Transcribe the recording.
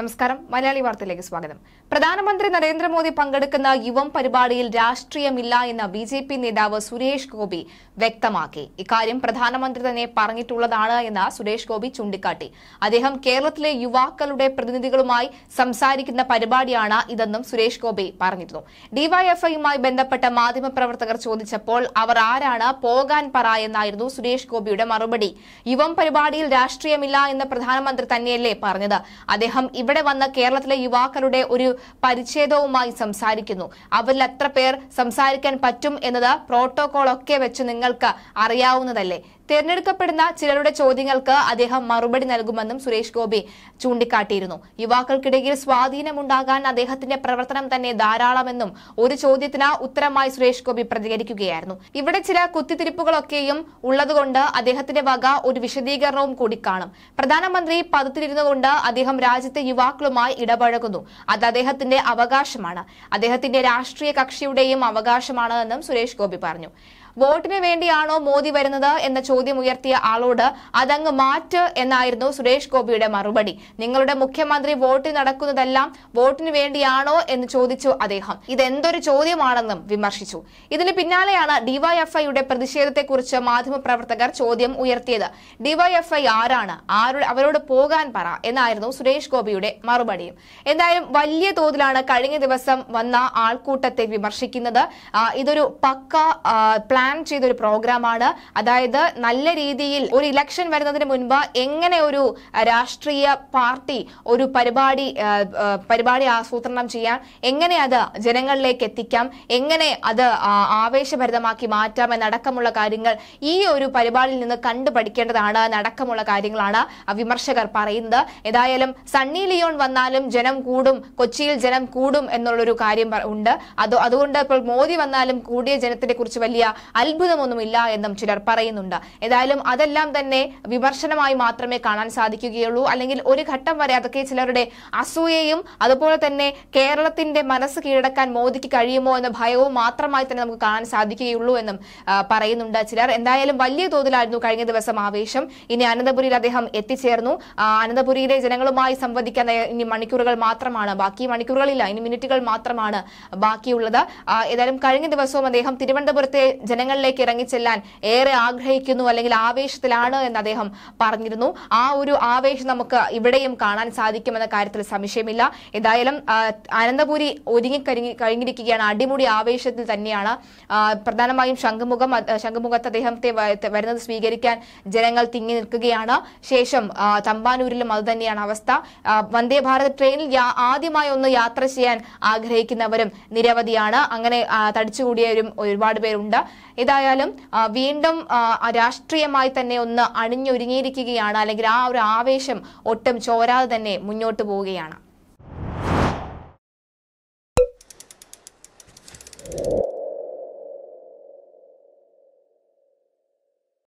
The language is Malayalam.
നമസ്കാരം മലയാളി വാർത്തയിലേക്ക് സ്വാഗതം പ്രധാനമന്ത്രി നരേന്ദ്രമോദി പങ്കെടുക്കുന്ന യുവം പരിപാടിയിൽ രാഷ്ട്രീയമില്ല എന്ന് ബി ജെ പി നേതാവ് സുരേഷ് ഗോപി വ്യക്തമാക്കി ഇക്കാര്യം പ്രധാനമന്ത്രി തന്നെ പറഞ്ഞിട്ടുള്ളതാണ് എന്ന് സുരേഷ് ഗോപി ചൂണ്ടിക്കാട്ടി അദ്ദേഹം കേരളത്തിലെ യുവാക്കളുടെ പ്രതിനിധികളുമായി സംസാരിക്കുന്ന പരിപാടിയാണ് ഇതെന്നും സുരേഷ് ഗോപി പറഞ്ഞിരുന്നു ഡിവൈഎഫ്ഐയുമായി ബന്ധപ്പെട്ട മാധ്യമപ്രവർത്തകർ ചോദിച്ചപ്പോൾ അവർ ആരാണ് പോകാൻ പറ എന്നായിരുന്നു സുരേഷ് ഗോപിയുടെ മറുപടി യുവം പരിപാടിയിൽ രാഷ്ട്രീയമില്ല എന്ന് പ്രധാനമന്ത്രി തന്നെയല്ലേ പറഞ്ഞത് അദ്ദേഹം ഇവിടെ വന്ന കേരളത്തിലെ യുവാക്കളുടെ ഒരു പരിച്ഛേദവുമായി സംസാരിക്കുന്നു അവരിൽ എത്ര പേർ സംസാരിക്കാൻ പറ്റും എന്നത് പ്രോട്ടോകോൾ ഒക്കെ വെച്ച് നിങ്ങൾക്ക് അറിയാവുന്നതല്ലേ തെരഞ്ഞെടുക്കപ്പെടുന്ന ചിലരുടെ ചോദ്യങ്ങൾക്ക് അദ്ദേഹം മറുപടി നൽകുമെന്നും സുരേഷ് ഗോപി ചൂണ്ടിക്കാട്ടിയിരുന്നു യുവാക്കൾക്കിടയിൽ സ്വാധീനമുണ്ടാകാൻ അദ്ദേഹത്തിന്റെ പ്രവർത്തനം തന്നെ ധാരാളമെന്നും ഒരു ചോദ്യത്തിന് ഉത്തരമായി സുരേഷ് ഗോപി പ്രതികരിക്കുകയായിരുന്നു ഇവിടെ ചില കുത്തിത്തിരിപ്പുകളൊക്കെയും ഉള്ളതുകൊണ്ട് അദ്ദേഹത്തിന്റെ വക ഒരു വിശദീകരണവും കൂടി കാണും പ്രധാനമന്ത്രി പദത്തിലിരുന്നു കൊണ്ട് അദ്ദേഹം രാജ്യത്തെ യുവാക്കളുമായി ഇടപഴകുന്നു അത് അദ്ദേഹത്തിന്റെ അവകാശമാണ് അദ്ദേഹത്തിന്റെ രാഷ്ട്രീയ കക്ഷിയുടെയും അവകാശമാണ് എന്നും സുരേഷ് ഗോപി പറഞ്ഞു വോട്ടിന് വേണ്ടിയാണോ മോദി വരുന്നത് എന്ന ചോദ്യം ഉയർത്തിയ ആളോട് അതങ്ങ് മാറ്റ് എന്നായിരുന്നു സുരേഷ് ഗോപിയുടെ മറുപടി നിങ്ങളുടെ മുഖ്യമന്ത്രി വോട്ടിന് നടക്കുന്നതെല്ലാം വോട്ടിന് വേണ്ടിയാണോ എന്ന് ചോദിച്ചു അദ്ദേഹം ഇതെന്തൊരു ചോദ്യമാണെന്നും വിമർശിച്ചു ഇതിന് പിന്നാലെയാണ് ഡിവൈഎഫ്ഐയുടെ പ്രതിഷേധത്തെക്കുറിച്ച് മാധ്യമപ്രവർത്തകർ ചോദ്യം ഉയർത്തിയത് ഡിവൈഎഫ്ഐ ആരാണ് ആരുടെ അവരോട് പോകാൻ പറ എന്നായിരുന്നു സുരേഷ് ഗോപിയുടെ മറുപടിയും എന്തായാലും വലിയ തോതിലാണ് കഴിഞ്ഞ ദിവസം വന്ന ആൾക്കൂട്ടത്തെ വിമർശിക്കുന്നത് ഇതൊരു പക്ക പ്ലാൻ പ്ലാൻ ഒരു പ്രോഗ്രാമാണ് അതായത് നല്ല രീതിയിൽ ഒരു ഇലക്ഷൻ വരുന്നതിന് മുൻപ് എങ്ങനെ ഒരു രാഷ്ട്രീയ പാർട്ടി ഒരു പരിപാടി പരിപാടി ആസൂത്രണം ചെയ്യാം എങ്ങനെ അത് ജനങ്ങളിലേക്ക് എത്തിക്കാം എങ്ങനെ അത് ആവേശഭരിതമാക്കി മാറ്റാം എന്നടക്കമുള്ള കാര്യങ്ങൾ ഈ ഒരു പരിപാടിയിൽ നിന്ന് കണ്ടു പഠിക്കേണ്ടതാണ് എന്നടക്കമുള്ള കാര്യങ്ങളാണ് വിമർശകർ പറയുന്നത് ഏതായാലും സണ്ണി ലിയോൺ വന്നാലും ജനം കൂടും കൊച്ചിയിൽ ജനം കൂടും എന്നുള്ളൊരു കാര്യം ഉണ്ട് അത് അതുകൊണ്ട് ഇപ്പോൾ മോദി വന്നാലും കൂടിയ ജനത്തിനെ കുറിച്ച് വലിയ അത്ഭുതമൊന്നുമില്ല എന്നും ചിലർ പറയുന്നുണ്ട് ഏതായാലും അതെല്ലാം തന്നെ വിമർശനമായി മാത്രമേ കാണാൻ സാധിക്കുകയുള്ളൂ അല്ലെങ്കിൽ ഒരു ഘട്ടം വരെ അതൊക്കെ ചിലരുടെ അസൂയയും അതുപോലെ തന്നെ കേരളത്തിന്റെ മനസ്സ് കീഴടക്കാൻ മോദിക്ക് കഴിയുമോ എന്ന ഭയവും മാത്രമായി തന്നെ നമുക്ക് കാണാൻ സാധിക്കുകയുള്ളൂ എന്നും പറയുന്നുണ്ട് ചിലർ എന്തായാലും വലിയ തോതിലായിരുന്നു കഴിഞ്ഞ ദിവസം ആവേശം ഇനി അനന്തപുരിയിൽ അദ്ദേഹം എത്തിച്ചേർന്നു അനന്തപുരിയിലെ ജനങ്ങളുമായി സംവദിക്കാൻ ഇനി മണിക്കൂറുകൾ മാത്രമാണ് ബാക്കി മണിക്കൂറുകളില്ല ഇനി മിനിറ്റുകൾ മാത്രമാണ് ബാക്കിയുള്ളത് ഏതായാലും കഴിഞ്ഞ ദിവസവും അദ്ദേഹം തിരുവനന്തപുരത്തെ ജന ജനങ്ങളിലേക്ക് ഇറങ്ങിച്ചെല്ലാൻ ഏറെ ആഗ്രഹിക്കുന്നു അല്ലെങ്കിൽ ആവേശത്തിലാണ് എന്ന് അദ്ദേഹം പറഞ്ഞിരുന്നു ആ ഒരു ആവേശം നമുക്ക് ഇവിടെയും കാണാൻ സാധിക്കുമെന്ന കാര്യത്തിൽ സംശയമില്ല എന്തായാലും അനന്തപുരി ഒരുങ്ങി കഴിഞ്ഞിരിക്കുകയാണ് അടിമുടി ആവേശത്തിൽ തന്നെയാണ് പ്രധാനമായും ശംഖുമുഖം ശംഖുമുഖത്ത് അദ്ദേഹത്തെ വരുന്നത് സ്വീകരിക്കാൻ ജനങ്ങൾ തിങ്ങി നിൽക്കുകയാണ് ശേഷം തമ്പാനൂരിലും അത് തന്നെയാണ് അവസ്ഥ വന്ദേ ഭാരത് ട്രെയിനിൽ ആദ്യമായി ഒന്ന് യാത്ര ചെയ്യാൻ ആഗ്രഹിക്കുന്നവരും നിരവധിയാണ് അങ്ങനെ തടിച്ചുകൂടിയവരും ഒരുപാട് പേരുണ്ട് ഏതായാലും വീണ്ടും രാഷ്ട്രീയമായി തന്നെ ഒന്ന് അണിഞ്ഞൊരുങ്ങിയിരിക്കുകയാണ് അല്ലെങ്കിൽ ആ ഒരു ആവേശം ഒട്ടും ചോരാതെ തന്നെ മുന്നോട്ട് പോവുകയാണ്